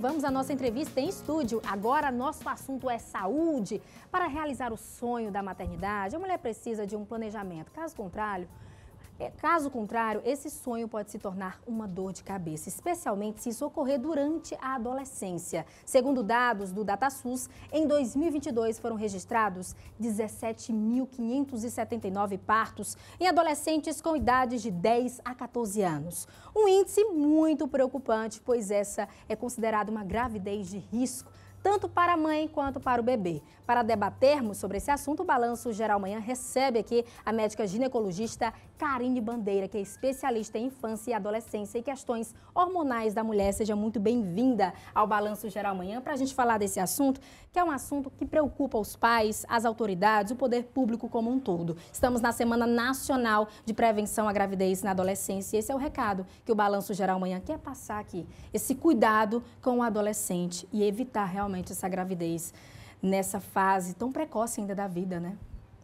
Vamos à nossa entrevista em estúdio. Agora, nosso assunto é saúde. Para realizar o sonho da maternidade, a mulher precisa de um planejamento. Caso contrário, é, caso contrário, esse sonho pode se tornar uma dor de cabeça, especialmente se isso ocorrer durante a adolescência. Segundo dados do DataSUS, em 2022 foram registrados 17.579 partos em adolescentes com idades de 10 a 14 anos. Um índice muito preocupante, pois essa é considerada uma gravidez de risco tanto para a mãe quanto para o bebê. Para debatermos sobre esse assunto, o Balanço Geral Manhã recebe aqui a médica ginecologista Karine Bandeira, que é especialista em infância e adolescência e questões hormonais da mulher. Seja muito bem-vinda ao Balanço Geral Manhã para a gente falar desse assunto, que é um assunto que preocupa os pais, as autoridades, o poder público como um todo. Estamos na Semana Nacional de Prevenção à Gravidez na Adolescência e esse é o recado que o Balanço Geral Manhã quer passar aqui. Esse cuidado com o adolescente e evitar realmente principalmente essa gravidez nessa fase tão precoce ainda da vida, né?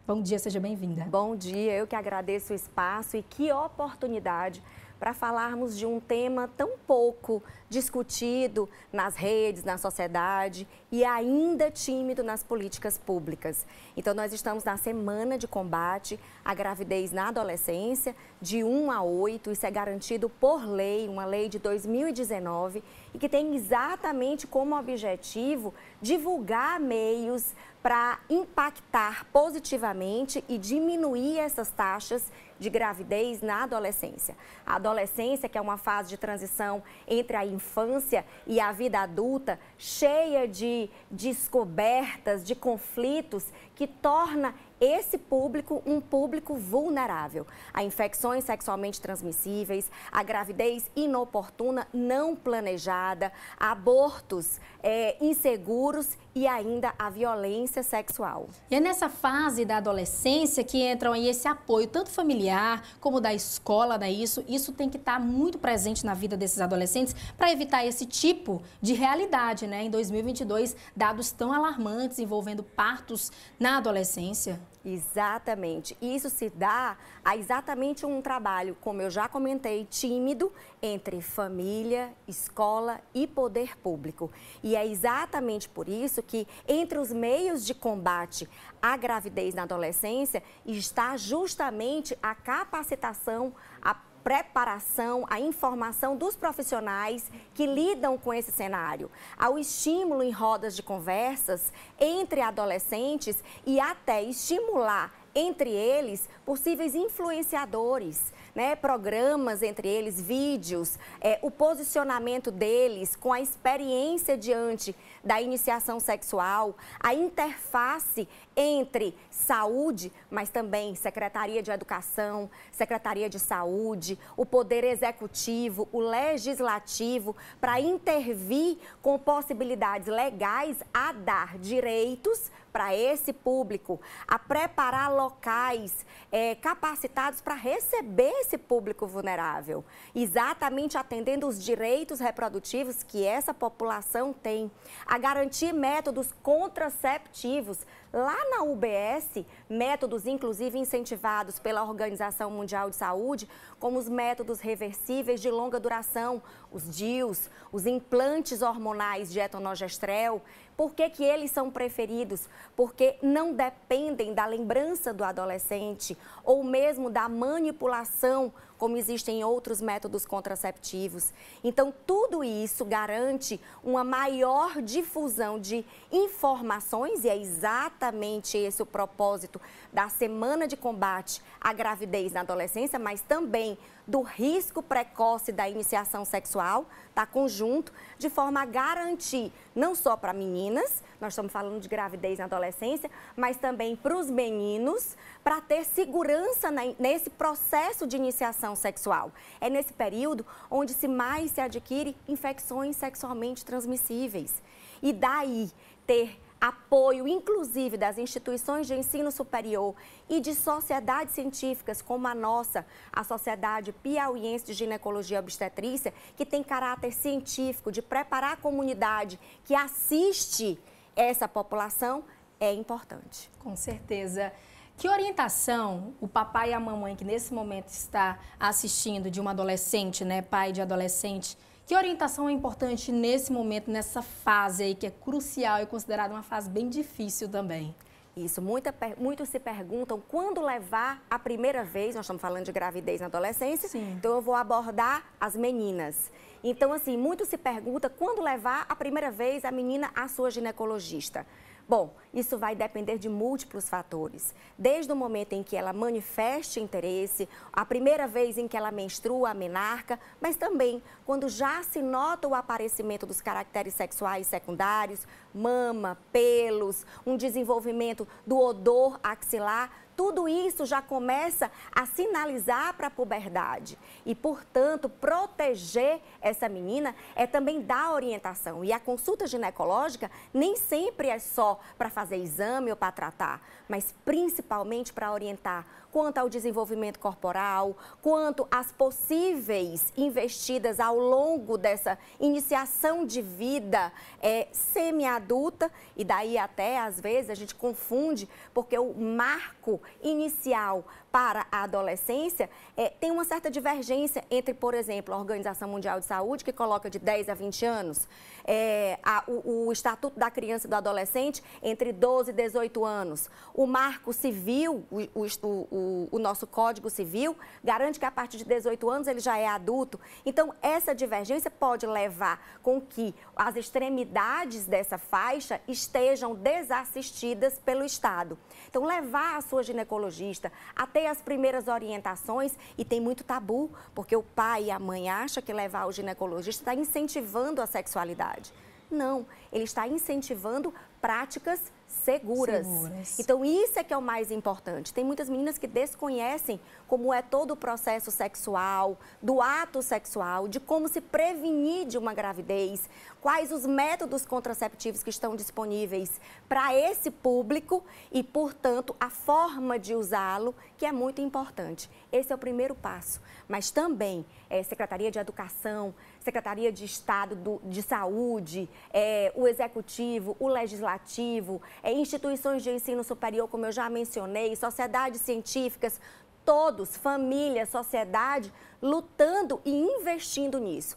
Bom dia, seja bem-vinda. Bom dia, eu que agradeço o espaço e que oportunidade para falarmos de um tema tão pouco discutido nas redes, na sociedade e ainda tímido nas políticas públicas. Então, nós estamos na semana de combate à gravidez na adolescência, de 1 a 8. Isso é garantido por lei, uma lei de 2019, e que tem exatamente como objetivo divulgar meios para impactar positivamente e diminuir essas taxas de gravidez na adolescência. A adolescência, que é uma fase de transição entre a infância e a vida adulta, cheia de descobertas, de conflitos, que torna esse público um público vulnerável a infecções sexualmente transmissíveis, a gravidez inoportuna não planejada, abortos é, inseguros e ainda a violência sexual. E é nessa fase da adolescência que entram aí esse apoio, tanto familiar como da escola, né? Isso, isso tem que estar tá muito presente na vida desses adolescentes para evitar esse tipo de realidade, né? Em 2022, dados tão alarmantes envolvendo partos na adolescência. Exatamente. Isso se dá a exatamente um trabalho, como eu já comentei, tímido entre família, escola e poder público. E é exatamente por isso que, entre os meios de combate à gravidez na adolescência, está justamente a capacitação, a preparação, a informação dos profissionais que lidam com esse cenário, ao estímulo em rodas de conversas entre adolescentes e até estimular entre eles possíveis influenciadores, né? programas entre eles, vídeos, é, o posicionamento deles com a experiência diante da iniciação sexual, a interface entre saúde, mas também Secretaria de Educação, Secretaria de Saúde, o Poder Executivo, o Legislativo, para intervir com possibilidades legais a dar direitos para esse público, a preparar locais é, capacitados para receber esse público vulnerável, exatamente atendendo os direitos reprodutivos que essa população tem, a garantir métodos contraceptivos Lá na UBS, métodos inclusive incentivados pela Organização Mundial de Saúde, como os métodos reversíveis de longa duração, os DIUs, os implantes hormonais de etonogestrel. Por que, que eles são preferidos? Porque não dependem da lembrança do adolescente ou mesmo da manipulação como existem outros métodos contraceptivos. Então, tudo isso garante uma maior difusão de informações, e é exatamente esse o propósito da Semana de Combate à Gravidez na Adolescência, mas também do risco precoce da iniciação sexual, tá conjunto, de forma a garantir não só para meninas, nós estamos falando de gravidez na adolescência, mas também para os meninos, para ter segurança na, nesse processo de iniciação sexual. É nesse período onde se mais se adquire infecções sexualmente transmissíveis. E daí ter apoio, inclusive das instituições de ensino superior e de sociedades científicas como a nossa, a Sociedade Piauiense de Ginecologia e Obstetrícia, que tem caráter científico de preparar a comunidade que assiste essa população, é importante. Com certeza. Que orientação o papai e a mamãe que nesse momento está assistindo de um adolescente, né, pai de adolescente, que orientação é importante nesse momento, nessa fase aí que é crucial e considerada uma fase bem difícil também? Isso, muita, muitos se perguntam quando levar a primeira vez, nós estamos falando de gravidez na adolescência, Sim. então eu vou abordar as meninas. Então, assim, muitos se perguntam quando levar a primeira vez a menina à sua ginecologista. Bom, isso vai depender de múltiplos fatores. Desde o momento em que ela manifeste interesse, a primeira vez em que ela menstrua a menarca, mas também quando já se nota o aparecimento dos caracteres sexuais secundários, mama, pelos, um desenvolvimento do odor axilar, tudo isso já começa a sinalizar para a puberdade. E, portanto, proteger essa menina é também dar orientação. E a consulta ginecológica nem sempre é só para fazer exame ou para tratar, mas principalmente para orientar quanto ao desenvolvimento corporal, quanto às possíveis investidas ao longo dessa iniciação de vida é, semi-adulta, e daí até às vezes a gente confunde, porque o marco inicial para a adolescência, é, tem uma certa divergência entre, por exemplo, a Organização Mundial de Saúde, que coloca de 10 a 20 anos, é, a, o, o, Estatuto da Criança e do Adolescente entre 12 e 18 anos. O Marco Civil, o, o, o nosso Código Civil, garante que a partir de 18 anos ele já é adulto. Então, essa divergência pode levar com que as extremidades dessa faixa estejam desassistidas pelo Estado. Então, levar a sua ginecologista até tem as primeiras orientações e tem muito tabu, porque o pai e a mãe acham que levar ao ginecologista está incentivando a sexualidade. Não, ele está incentivando práticas seguras. seguras. Então, isso é que é o mais importante. Tem muitas meninas que desconhecem como é todo o processo sexual, do ato sexual, de como se prevenir de uma gravidez, quais os métodos contraceptivos que estão disponíveis para esse público e, portanto, a forma de usá-lo, que é muito importante. Esse é o primeiro passo mas também é, Secretaria de Educação, Secretaria de Estado do, de Saúde, é, o Executivo, o Legislativo, é, instituições de ensino superior, como eu já mencionei, sociedades científicas, todos, família, sociedade, lutando e investindo nisso.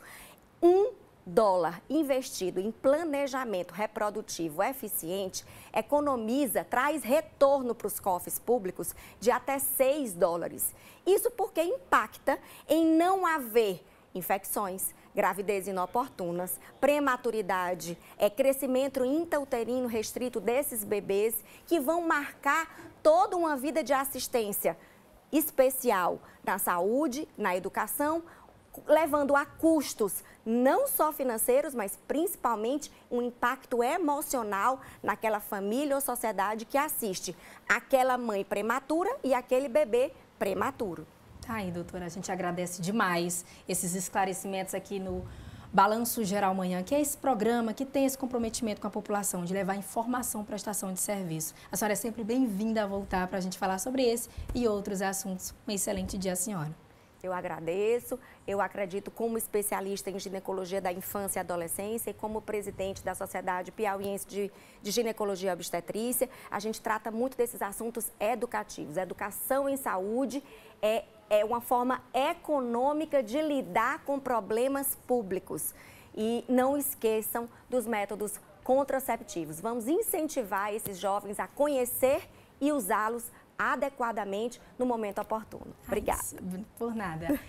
Um dólar investido em planejamento reprodutivo eficiente economiza, traz retorno para os cofres públicos de até 6 dólares. Isso porque impacta em não haver infecções, gravidez inoportunas, prematuridade, é, crescimento intrauterino restrito desses bebês que vão marcar toda uma vida de assistência especial na saúde, na educação, levando a custos não só financeiros, mas principalmente um impacto emocional naquela família ou sociedade que assiste aquela mãe prematura e aquele bebê prematuro. Tá aí, doutora, a gente agradece demais esses esclarecimentos aqui no Balanço Geral Manhã, que é esse programa que tem esse comprometimento com a população de levar informação para a estação de serviço. A senhora é sempre bem-vinda a voltar para a gente falar sobre esse e outros assuntos. Um excelente dia, senhora. Eu agradeço, eu acredito como especialista em ginecologia da infância e adolescência e como presidente da Sociedade Piauiense de, de Ginecologia e Obstetrícia, a gente trata muito desses assuntos educativos. A educação em saúde é, é uma forma econômica de lidar com problemas públicos. E não esqueçam dos métodos contraceptivos. Vamos incentivar esses jovens a conhecer e usá-los adequadamente no momento oportuno. Obrigada. Ai, por nada.